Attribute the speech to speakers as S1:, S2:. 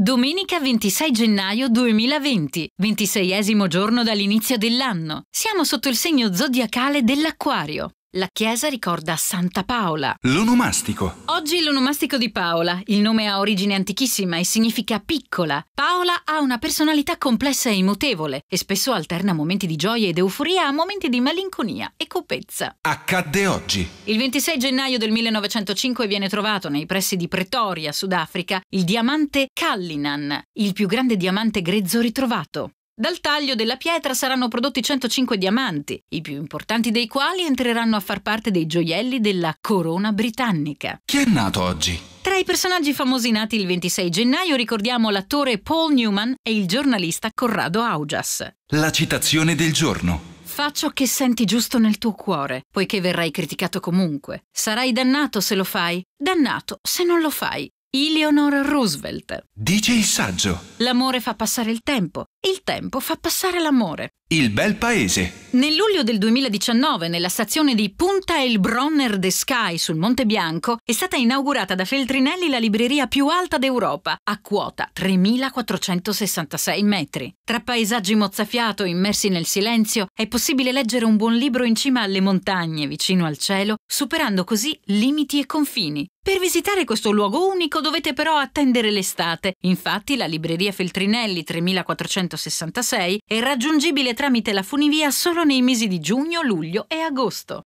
S1: Domenica 26 gennaio 2020, ventiseiesimo giorno dall'inizio dell'anno. Siamo sotto il segno zodiacale dell'Aquario. La chiesa ricorda Santa Paola. L'onomastico. Oggi l'onomastico di Paola. Il nome ha origine antichissima e significa piccola. Paola ha una personalità complessa e mutevole e spesso alterna momenti di gioia ed euforia a momenti di malinconia e copezza. Accadde oggi. Il 26 gennaio del 1905 viene trovato nei pressi di Pretoria, Sudafrica, il diamante Callinan, il più grande diamante grezzo ritrovato. Dal taglio della pietra saranno prodotti 105 diamanti, i più importanti dei quali entreranno a far parte dei gioielli della corona britannica. Chi è nato oggi? Tra i personaggi famosi nati il 26 gennaio ricordiamo l'attore Paul Newman e il giornalista Corrado Augias. La citazione del giorno. Fa ciò che senti giusto nel tuo cuore, poiché verrai criticato comunque. Sarai dannato se lo fai, dannato se non lo fai. Eleanor Roosevelt. Dice il saggio. L'amore fa passare il tempo, il tempo fa passare l'amore. Il bel paese. Nel luglio del 2019, nella stazione di Punta El Bronner de Sky sul Monte Bianco, è stata inaugurata da Feltrinelli la libreria più alta d'Europa, a quota 3.466 metri. Tra paesaggi mozzafiato immersi nel silenzio, è possibile leggere un buon libro in cima alle montagne, vicino al cielo, superando così limiti e confini. Per visitare questo luogo unico dovete però attendere l'estate. Infatti, la libreria Feltrinelli 3466 è raggiungibile tramite la funivia solo nei mesi di giugno, luglio e agosto.